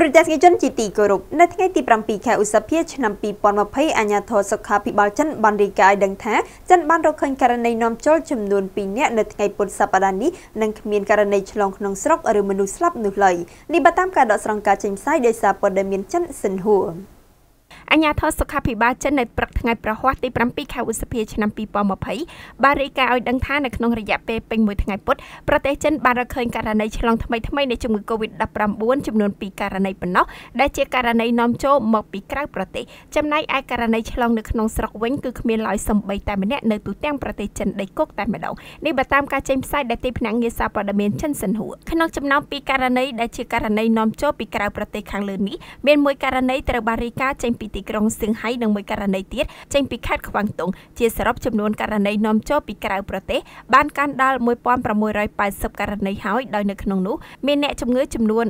ទូរទស្សនិកជនជាទីគោរពនៅថ្ងៃទី7ខែឧសភាឆ្នាំ2020អាជ្ញាធរសុខាភិបាលចិនបានរាយការណ៍ឲ្យដឹងថាចិនបានរកឃើញករណីនាំចូលចំនួន2នាក់នៅថ្ងៃពុធសប្តាហ៍នេះនិងគ្មានករណីឆ្លងក្នុងស្រុកឬមនុស្សស្លាប់នោះឡើយនេះបើតាមការដកស្រង់ការចេញផ្សាយដោយសារព័ត៌មានចិនសិនហួរអាជ្ញាធរសុខាភិបាលចិននៅព្រឹកថ្ងៃប្រហ័សទី7ខែឧសភាឆ្នាំ2020បានរាយការណ៍ឲ្យដឹងថានៅក្នុងរយៈពេលពេញមួយថ្ងៃពុតប្រទេសចិនបានរកឃើញករណីឆ្លងថ្មីថ្មីនៃជំងឺ Covid-19 ចំនួន2ករណីប៉ុណ្ណោះដែលជាករណីនាំចូលមកពីក្រៅប្រទេសចំណែកឯករណីឆ្លងនៅក្នុងស្រុកវិញគឺគ្មានឡើយសូម្បីតែម្នាក់នៅទូទាំងប្រទេសចិនដីគោកតែម្ដងនេះបើតាមការចេញផ្សាយដែលទីភ្នាក់ងារសារព័ត៌មានចិនសិនហួរក្នុងចំណោម2ករណីដែលជាករណីនាំចូលពីក្រៅប្រទេសខាងលើនេះមានមួយករណីត្រូវបានរាយការណ៍ចេញពីទីទីក្រុងសៀងហៃនិងមួយករណីទៀតចេញពីខេត្តខ្វាំងតុងជាសរុបចំនួនករណីនាំចូលពីក្រៅប្រទេសបានកើនដល់1680ករណីហើយដោយនៅក្នុងនោះមានអ្នកជំងឺចំនួន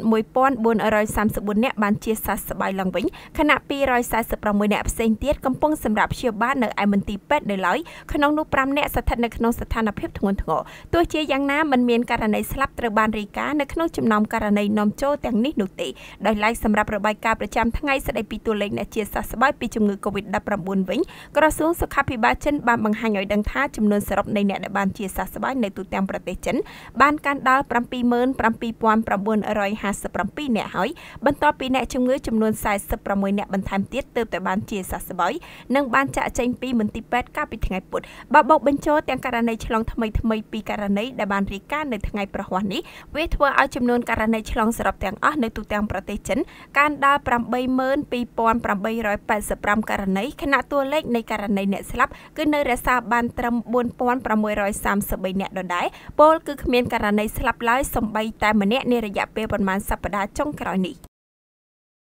1434អ្នកបានជាសះស្បើយឡើងវិញខណៈ246អ្នកផ្សេងទៀតកំពុងសម្រាប់ព្យាបាលនៅឯមន្ទីរពេទ្យនៅឡើយក្នុងនោះ5អ្នកស្ថិតនៅក្នុងស្ថានភាពធ្ងន់ធ្ងរទោះជាយ៉ាងណាមិនមានករណីស្លាប់ត្រូវបានរាយការណ៍នៅក្នុងចំណោមករណីនាំចូលទាំងនេះនោះទេដោយឡែកសម្រាប់របាយការណ៍ប្រចាំថ្ងៃស្តីពីតួលេខអ្នកជាសះសះស្បើយពីជំងឺ Covid-19 វិញក្រសួងសុខាភិបាលចិនបានបង្ហាញឲ្យដឹងថាចំនួនសរុបនៃអ្នកដែលបានជាសះស្បើយនៅទូទាំងប្រទេសចិនបានកើនដល់77,957អ្នកហើយបន្ទាប់ពីអ្នកជំងឺចំនួន46អ្នកបន្ថែមទៀតទើបតែបានជាសះស្បើយនិងបានចាក់ចេញពីមន្ទីរពេទ្យកាលពីថ្ងៃពុធបើបូកបញ្ចូលទាំងករណីឆ្លងថ្មីថ្មីពីករណីដែលបានរាយការណ៍នៅថ្ងៃប្រហ័សនេះវាធ្វើឲ្យចំនួនករណីឆ្លងសរុបទាំងអស់នៅទូទាំងប្រទេសចិនកើនដល់82800 185ករណីខណៈតួលេខនៃករណីអ្នកស្លាប់គឺនៅរក្សាបានត្រឹម4633អ្នកដដែលពលគឺគ្មានករណីស្លាប់ឡើយសម្បីតែម្នាក់នារយៈពេលប្រមាណសប្តាហ៍ចុងក្រោយនេះ